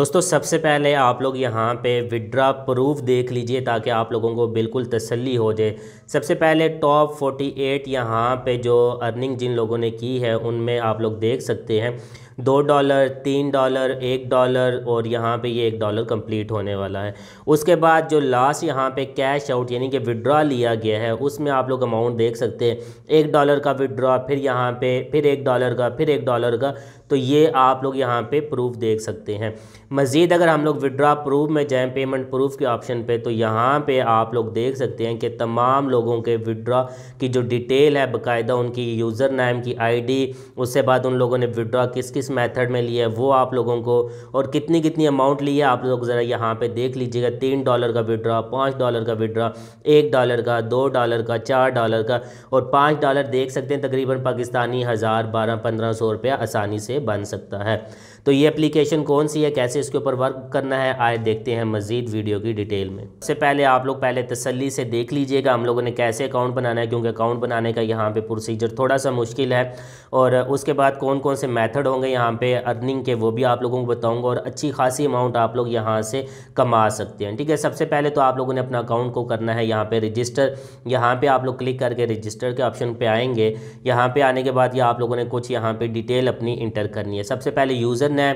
दोस्तों सबसे पहले आप लोग यहाँ पे विड्रा प्रूफ देख लीजिए ताकि आप लोगों को बिल्कुल तसल्ली हो जाए सबसे पहले टॉप 48 यहाँ पर जो अर्निंग जिन लोगों ने की है उनमें आप लोग देख सकते हैं दो डॉलर तीन डॉलर एक डॉलर और यहाँ पे ये एक डॉलर कंप्लीट होने वाला है उसके बाद जो लास्ट यहाँ पे कैश आउट यानी कि विड्रॉ लिया गया है उसमें आप लोग अमाउंट देख सकते हैं एक डॉलर का विड्रॉ फिर यहाँ पे फिर एक डॉलर का फिर एक डॉलर का तो ये आप लोग यहाँ पे प्रूफ देख सकते हैं मज़ीद अगर हम लोग विड्रा प्रूफ में जाएँ पेमेंट प्रूफ के ऑप्शन पे तो यहाँ पे आप लोग देख सकते हैं कि तमाम लोगों के विड्रा की जो डिटेल है बाकायदा उनकी यूज़र नाम की आईडी उसके बाद उन लोगों ने विड्रा किस किस किस मेथड में है वो आप लोगों को और कितनी कितनी अमाउंट ली है आप लोग ज़रा यहाँ पे देख लीजिएगा तीन डॉलर का विड्रा पाँच डॉलर का विड्रा एक डॉलर का दो डॉलर का चार डॉलर का और पाँच डॉलर देख सकते हैं तकरीबन पाकिस्तानी हज़ार बारह पंद्रह सौ रुपया आसानी से बन सकता है तो ये एप्लीकेशन कौन सी है कैसे इसके ऊपर वर्क करना है आए देखते हैं मज़ीद वीडियो की डिटेल में सबसे पहले आप लोग पहले तसली से देख लीजिएगा हम लोगों ने कैसे अकाउंट बनाना है क्योंकि अकाउंट बनाने का यहाँ पर प्रोसीजर थोड़ा सा मुश्किल है और उसके बाद कौन कौन से मैथड होंगे यहाँ पे अर्निंग के वो भी आप लोगों को बताऊंगा और अच्छी खासी अमाउंट आप लोग यहाँ से कमा सकते हैं ठीक है सबसे पहले तो आप लोगों ने अपना अकाउंट को करना है यहाँ पे रजिस्टर यहाँ पे आप लोग क्लिक करके रजिस्टर के ऑप्शन पे आएंगे यहाँ पे आने के बाद ये आप लोगों ने कुछ यहाँ पे डिटेल अपनी इंटर करनी है सबसे पहले यूज़र ने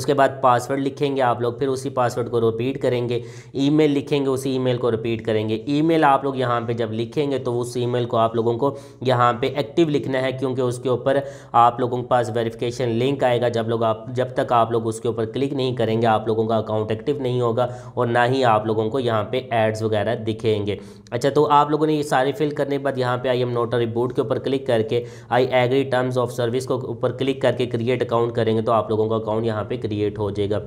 उसके बाद पासवर्ड लिखेंगे आप लोग फिर उसी पासवर्ड को रिपीट करेंगे ई लिखेंगे उसी ई को रिपीट करेंगे ई आप लोग यहाँ पर जब लिखेंगे तो उस ई को आप लोगों को यहाँ पर एक्टिव लिखना है क्योंकि उसके ऊपर आप लोगों के पास वेरिफिकेशन लिंक आएगा जब लोग आप जब तक आप लोग उसके ऊपर क्लिक नहीं करेंगे आप लोगों का अकाउंट एक्टिव नहीं होगा और ना ही आप लोगों को यहाँ पे एड्स वगैरह दिखेंगे अच्छा तो आप लोगों ने ये सारे फिल करने के बाद यहाँ पे आई एम नोट अ के ऊपर क्लिक करके I agree terms of service को ऊपर क्लिक करके क्रिएट अकाउंट करेंगे तो आप लोगों का अकाउंट यहाँ पर क्रिएट हो जाएगा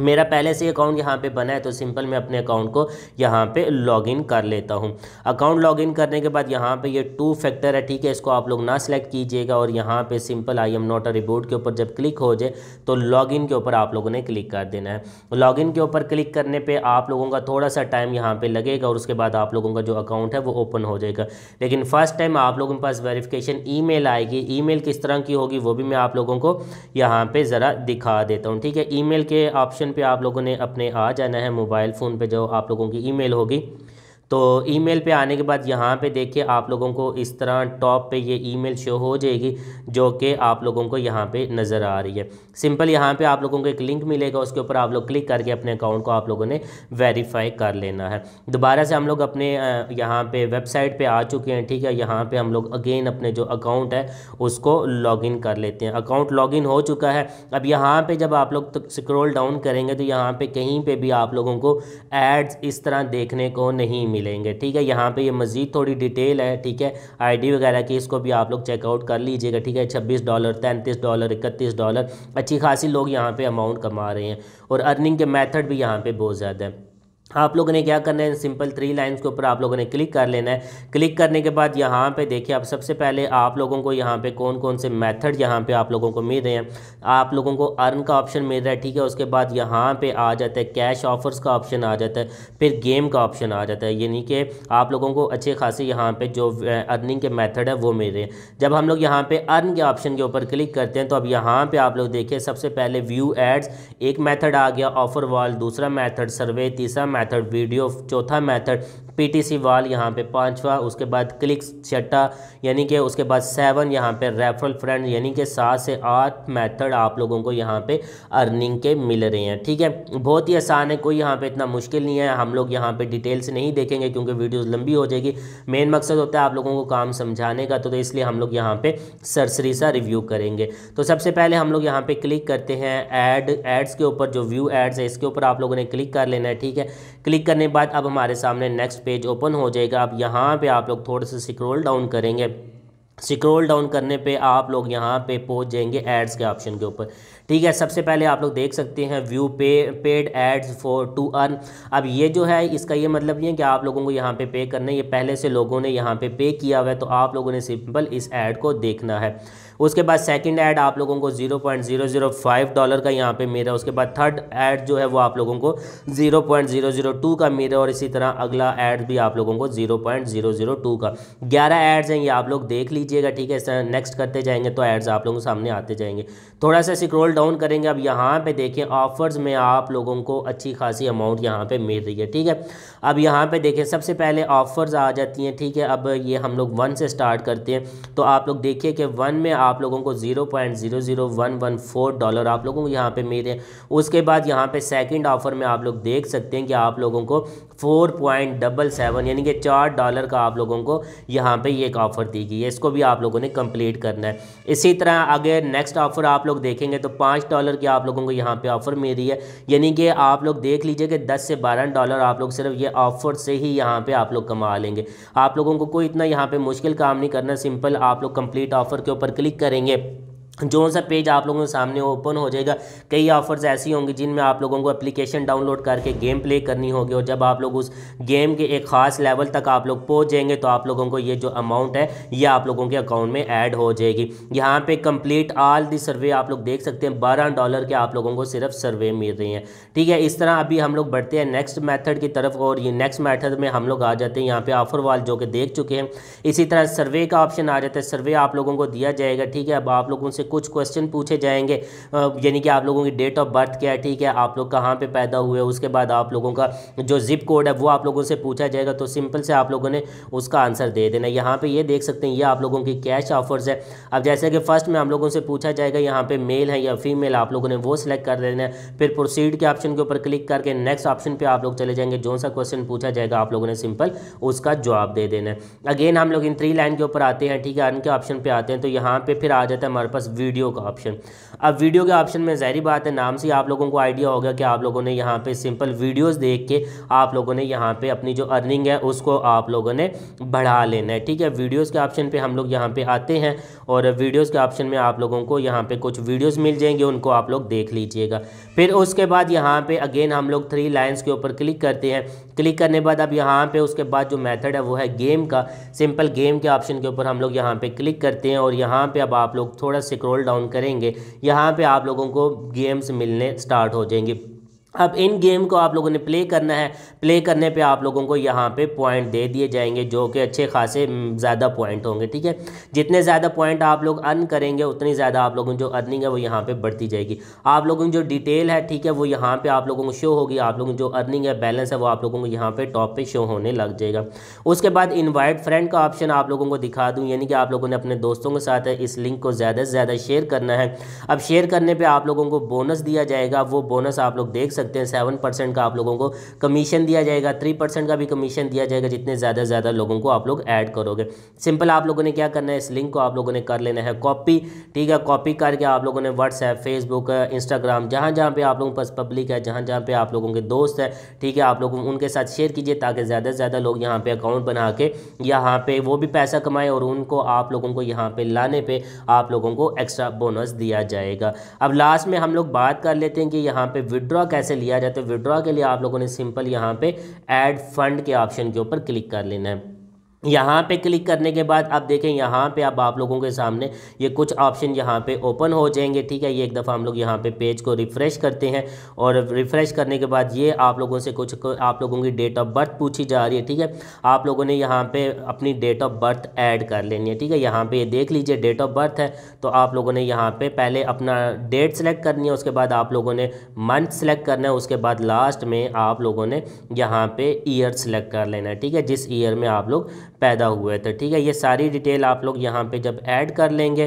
मेरा पहले से अकाउंट यहाँ पे बना है तो सिंपल मैं अपने अकाउंट को यहाँ पे लॉगिन कर लेता हूँ अकाउंट लॉगिन करने के बाद यहाँ पे ये टू फैक्टर है ठीक है इसको आप लोग ना सिलेक्ट कीजिएगा और यहाँ पे simple I am not a robot के ऊपर जब क्लिक हो जाए तो लॉगिन के ऊपर आप लोगों ने क्लिक कर देना है लॉगिन के ऊपर क्लिक करने पर आप लोगों का थोड़ा सा टाइम यहाँ पर लगेगा और उसके बाद आप लोगों का जो अकाउंट है वो ओपन हो जाएगा लेकिन फर्स्ट टाइम आप लोगों के पास वेरीफिकेशन ई आएगी ई किस तरह की होगी वो भी मैं आप लोगों को यहाँ पर ज़रा दिखा देता हूँ ठीक है ई के ऑप्शन ऑप्शन पे आप लोगों ने अपने आ जाना है मोबाइल फ़ोन पे जो आप लोगों की ईमेल होगी तो ईमेल पे आने के बाद यहाँ पे देखिए आप लोगों को इस तरह टॉप पे ये ईमेल शो हो जाएगी जो कि आप लोगों को यहाँ पे नज़र आ रही है सिंपल यहाँ पे आप लोगों को एक लिंक मिलेगा उसके ऊपर आप लोग क्लिक करके अपने अकाउंट को आप लोगों ने वेरीफाई कर लेना है दोबारा से हम लोग अपने यहाँ पे वेबसाइट पे आ चुके हैं ठीक है यहाँ पर हम लोग अगेन अपने जो अकाउंट है उसको लॉगिन कर लेते हैं अकाउंट लॉगिन हो चुका है अब यहाँ पर जब आप लोग स्क्रोल डाउन करेंगे तो यहाँ पर कहीं पर भी आप लोगों को एड्स इस तरह देखने को नहीं मिले मिलेंगे ठीक है यहाँ पे ये मज़ीद थोड़ी डिटेल है ठीक है आईडी वगैरह की इसको भी आप लोग चेकआउट कर लीजिएगा ठीक है छब्बीस डॉलर तैंतीस डॉलर इकतीस डॉलर अच्छी खासी लोग यहाँ पर अमाउंट कमा रहे हैं और अर्निंग के मैथड भी यहाँ पर बहुत ज़्यादा है आप लोगों ने क्या करना है सिंपल थ्री लाइंस के ऊपर आप लोगों ने क्लिक कर लेना है क्लिक करने के बाद यहाँ पे देखिए आप सबसे पहले आप लोगों को यहाँ पे कौन कौन से मेथड यहाँ पे आप लोगों को मिल रहे हैं आप लोगों को अर्न का ऑप्शन मिल रहा है ठीक है उसके बाद यहाँ पे आ जाता है कैश ऑफर्स का ऑप्शन आ जाता है फिर गेम का ऑप्शन आ जाता है यानी कि आप लोगों को अच्छे खासे यहाँ पर जो अर्निंग के मैथड है वो मिल रहे हैं जब हम लोग यहाँ पर अर्न के ऑप्शन के ऊपर क्लिक करते हैं तो अब यहाँ पर आप लोग देखिए सबसे पहले व्यू एड्स एक मैथड आ गया ऑफर वॉल दूसरा मैथड सर्वे तीसरा मेथड वीडियो चौथा मेथड पीटीसी वाल यहाँ पे पांचवा उसके बाद क्लिक छठा यानी कि उसके बाद सेवन यहाँ पे रेफरल फ्रेंड यानी कि सात से आठ मेथड आप लोगों को यहाँ पे अर्निंग के मिल रहे हैं ठीक है बहुत ही आसान है कोई यहाँ पे इतना मुश्किल नहीं है हम लोग यहाँ पे डिटेल से नहीं देखेंगे क्योंकि वीडियोज़ लंबी हो जाएगी मेन मकसद होता है आप लोगों को काम समझाने का तो, तो इसलिए हम लोग यहाँ पर सरसरी सा रिव्यू करेंगे तो सबसे पहले हम लोग यहाँ पर क्लिक करते हैं एड एड्स के ऊपर जो व्यू एड्स है इसके ऊपर आप लोगों ने क्लिक कर लेना है ठीक है क्लिक करने के बाद अब हमारे सामने नेक्स्ट पेज ओपन हो जाएगा अब यहाँ पे आप लोग थोड़े से स्क्रॉल डाउन करेंगे स्क्रॉल डाउन करने पे आप लोग यहाँ पे पहुँच जाएंगे एड्स के ऑप्शन के ऊपर ठीक है सबसे पहले आप लोग देख सकते हैं व्यू पे paid ads for to earn अब ये जो है इसका ये मतलब नहीं है कि आप लोगों को यहाँ पे पे करना है ये पहले से लोगों ने यहाँ पे पे किया हुआ है तो आप लोगों ने सिंपल इस एड को देखना है उसके बाद सेकंड ऐड आप लोगों को 0.005 डॉलर का यहाँ पे मिल है उसके बाद थर्ड ऐड जो है वो आप लोगों को 0.002 का मिल रहा है और इसी तरह अगला ऐड भी आप लोगों को 0.002 का ग्यारह एड्स हैं ये आप लोग देख लीजिएगा ठीक है इस तरह नेक्स्ट करते जाएंगे तो एड्स आप लोगों के सामने आते जाएंगे थोड़ा सा स्क्रोल डाउन करेंगे अब यहाँ पर देखें ऑफर्स में आप लोगों को अच्छी खासी अमाउंट यहाँ पर मिल रही है ठीक है अब यहाँ पर देखें सबसे पहले ऑफर्स आ जाती हैं ठीक है अब ये हम लोग वन से स्टार्ट करते हैं तो आप लोग देखिए कि वन में आप लोगों को zero point zero zero one one four dollar आप लोगों को यहाँ पे मिले उसके बाद यहाँ पे सेकंड ऑफर में आप लोग देख सकते हैं कि आप लोगों को फोर पॉइंट डबल सेवन यानी कि चार डॉलर का आप लोगों को यहाँ पे ये एक ऑफ़र दी गई है इसको भी आप लोगों ने कंप्लीट करना है इसी तरह अगर नेक्स्ट ऑफ़र आप लोग देखेंगे तो पाँच डॉलर की आप लोगों को यहाँ पे ऑफ़र मिल रही है यानी कि आप लोग देख लीजिए कि दस से बारह डॉलर आप लोग सिर्फ ये ऑफ़र से ही यहाँ पर आप लोग कमा लेंगे आप लोगों को कोई इतना यहाँ पर मुश्किल काम नहीं करना सिंपल आप लोग कंप्लीट ऑफ़र के ऊपर क्लिक करेंगे जो सा पेज आप लोगों के सामने ओपन हो जाएगा कई ऑफर्स ऐसी होंगी जिनमें आप लोगों को एप्लीकेशन डाउनलोड करके गेम प्ले करनी होगी और जब आप लोग उस गेम के एक ख़ास लेवल तक आप लोग पहुंच जाएंगे तो आप लोगों को ये जो अमाउंट है ये आप लोगों के अकाउंट में ऐड हो जाएगी यहाँ पे कंप्लीट ऑल दी सर्वे आप लोग देख सकते हैं बारह डॉलर के आप लोगों को सिर्फ सर्वे मिल रही हैं ठीक है इस तरह अभी हम लोग बढ़ते हैं नेक्स्ट मैथड की तरफ और ये नेक्स्ट मैथड में हम लोग आ जाते हैं यहाँ पर ऑफर वाल जो कि देख चुके हैं इसी तरह सर्वे का ऑप्शन आ जाता है सर्वे आप लोगों को दिया जाएगा ठीक है अब आप लोगों से आपसे कुछ क्वेश्चन पूछे जाएंगे यानी कि आप लोगों की डेट ऑफ बर्थ क्या है ठीक है आप लोग कहाँ पे पैदा हुए उसके बाद आप लोगों का जो जिप कोड है वो आप लोगों से पूछा जाएगा तो सिंपल से आप लोगों ने उसका आंसर दे देना यहाँ पर ये देख सकते हैं ये आप लोगों की कैश ऑफर्स है अब जैसे कि फर्स्ट में आप लोगों से पूछा जाएगा यहाँ पर मेल है या फीमेल आप लोगों ने वो सिलेक्ट कर देना है फिर प्रोसीड के ऑप्शन के ऊपर क्लिक करके नेक्स्ट ऑप्शन पे आप लोग चले जाएंगे जो सा क्वेश्चन पूछा जाएगा आप लोगों ने सिंपल उसका जवाब दे देना है अगेन हम लोग इन थ्री लाइन के ऊपर आते हैं ठीक है अन के ऑप्शन पे आते हैं तो यहाँ पे फिर आ जाता है हमारे पास वीडियो का ऑप्शन अब वीडियो के ऑप्शन में जहरी बात है नाम से आप लोगों को आइडिया होगा कि आप लोगों ने यहाँ पे सिंपल वीडियोस देख के आप लोगों ने यहाँ पे अपनी जो अर्निंग है उसको आप लोगों ने बढ़ा लेना है ठीक है वीडियोस के ऑप्शन पे हम लोग यहाँ पे आते हैं और वीडियोस के ऑप्शन में आप लोगों को यहाँ पे कुछ वीडियोस मिल जाएंगे उनको आप लोग देख लीजिएगा फिर उसके बाद यहाँ पे अगेन हम लोग थ्री लाइन्स के ऊपर क्लिक करते हैं क्लिक करने बाद अब यहाँ पर उसके बाद जो मेथड है वो है गेम का सिंपल गेम के ऑप्शन के ऊपर हम लोग यहाँ पे क्लिक करते हैं और यहाँ पे अब आप लोग थोड़ा से स्क्रॉल डाउन करेंगे यहाँ पे आप लोगों को गेम्स मिलने स्टार्ट हो जाएंगे अब इन गेम को आप लोगों ने प्ले करना है प्ले करने पे आप लोगों को यहाँ पे पॉइंट दे दिए जाएंगे जो कि अच्छे खासे ज़्यादा पॉइंट होंगे ठीक है जितने ज़्यादा पॉइंट आप लोग अर्न करेंगे उतनी ज़्यादा आप लोगों जो अर्निंग है वो यहाँ पे बढ़ती जाएगी आप लोगों की जो डिटेल है ठीक है वो यहाँ पर आप लोगों को शो होगी आप लोगों जो अर्निंग है बैलेंस है वो आप लोगों को यहाँ पर टॉप पर शो होने लग जाएगा उसके बाद इन्वाइट फ्रेंड का ऑप्शन आप लोगों को दिखा दूँ यानी कि आप लोगों ने अपने दोस्तों के साथ इस लिंक को ज़्यादा से ज़्यादा शेयर करना है अब शेयर करने पर आप लोगों को बोनस दिया जाएगा वो बोनस आप लोग देख सकते सकते हैं सेवन परसेंट का आप लोगों को कमीशन दिया जाएगा थ्री परसेंट का भी कमीशन दिया जाएगा जितने ज़्यादा ज़्यादा लोगों को आप लोग ऐड करोगे सिंपल आप लोगों ने क्या करना है इस लिंक को आप लोगों ने कर लेना है कॉपी ठीक है कॉपी करके आप लोगों ने व्हाट्सएप फेसबुक इंस्टाग्राम जहाँ जहाँ पर आप लोगों पास पब्लिक है जहाँ जहाँ पर आप लोगों के दोस्त है ठीक है आप लोग उनके साथ शेयर कीजिए ताकि ज़्यादा से ज़्यादा लोग यहाँ पर अकाउंट बना के यहाँ पर वो भी पैसा कमाए और उनको आप लोगों को यहाँ पर लाने पर आप लोगों को एक्स्ट्रा बोनस दिया जाएगा अब लास्ट में हम लोग बात कर लेते हैं कि यहाँ पे विड्रॉ कैसे कैसे लिया जाए तो विड्रॉ के लिए आप लोगों ने सिंपल यहाँ पे ऐड फंड के ऑप्शन के ऊपर क्लिक कर लेना है यहाँ पे क्लिक करने के बाद आप देखें यहाँ पे अब आप लोगों के सामने ये कुछ ऑप्शन यहाँ पे ओपन हो जाएंगे ठीक है ये एक दफ़ा हम लोग यहाँ पे पेज को रिफ़्रेश करते हैं और रिफ़्रेश करने के बाद ये आप लोगों से कुछ आप लोगों की डेट ऑफ बर्थ पूछी जा रही है ठीक है आप लोगों ने यहाँ पे अपनी डेट ऑफ बर्थ ऐड कर लेनी है ठीक है यहाँ पर ये देख लीजिए डेट ऑफ बर्थ है तो आप लोगों ने यहाँ पर पहले अपना डेट सेलेक्ट करनी है उसके बाद आप लोगों ने मंथ सेलेक्ट करना है उसके बाद लास्ट में आप लोगों ने यहाँ पर ईयर सेलेक्ट कर लेना है ठीक है जिस ईयर में आप लोग पैदा हुए थे ठीक है ये सारी डिटेल आप लोग यहाँ पे जब ऐड कर लेंगे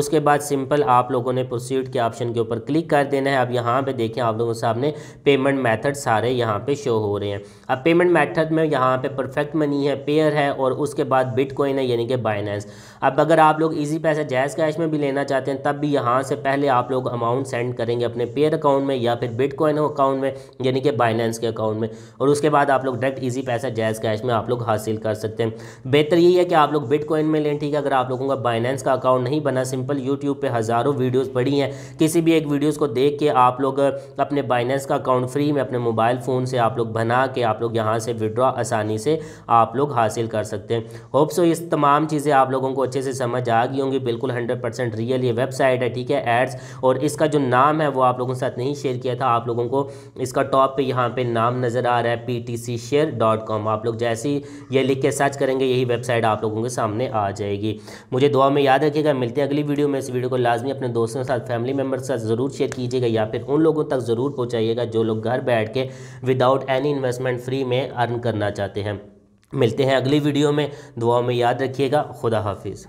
उसके बाद सिंपल आप लोगों ने प्रोसीड के ऑप्शन के ऊपर क्लिक कर देना है अब यहाँ पे देखें आप लोगों के सामने पेमेंट मेथड सारे यहाँ पे शो हो रहे हैं अब पेमेंट मेथड में यहाँ पे परफेक्ट मनी है पेयर है और उसके बाद बिटकॉइन है यानी कि बाइनेंस अब अगर आप लोग ईजी पैसा जायज़ कैश में भी लेना चाहते हैं तब भी यहाँ से पहले आप लोग अमाउंट सेंड करेंगे अपने पेयर अकाउंट में या फिर बिटकॉइन अकाउंट में यानी कि बाइनेंस के अकाउंट में और उसके बाद आप लोग डायरेक्ट ईजी पैसा जायज़ कैश में आप लोग हासिल कर सकते हैं बेहतर यही है कि आप लोग बिटकॉइन में लें ठीक है अगर आप लोगों का बाइनेंस का अकाउंट नहीं बना सिंपल यूट्यूब पर हज़ारों वीडियोज़ पड़ी हैं किसी भी एक वीडियोज़ को देख के आप लोग अपने बाइनेंस का अकाउंट फ्री में अपने मोबाइल फ़ोन से आप लोग बना के आप लोग यहाँ से विड्रॉ आसानी से आप लोग हासिल कर सकते हैं होप्स सो इस तमाम चीज़ें आप लोगों को अच्छे से समझ आ गई होंगी बिल्कुल हंड्रेड परसेंट रियल ये वेबसाइट है ठीक है एड्स और इसका जो नाम है वो आप लोगों के साथ नहीं शेयर किया था आप लोगों को इसका टॉप पे यहाँ पे नाम नज़र आ रहा है P T C share dot com आप लोग जैसे ही ये लिख के सर्च करेंगे यही वेबसाइट आप लोगों के सामने आ जाएगी मुझे दुआ में याद रखिएगा मिलते हैं अगली वीडियो में इस वीडियो को लाजमी अपने दोस्तों के साथ फैमिली मेम्बर के साथ ज़रूर शेयर कीजिएगा या फिर उन लोगों तक ज़रूर पहुँचाइएगा जो लोग घर बैठ के विदाउट एनी इन्वेस्टमेंट फ्री में अर्न करना चाहते हैं मिलते हैं अगली वीडियो में दुआ में याद रखिएगा खुदा हाफिज़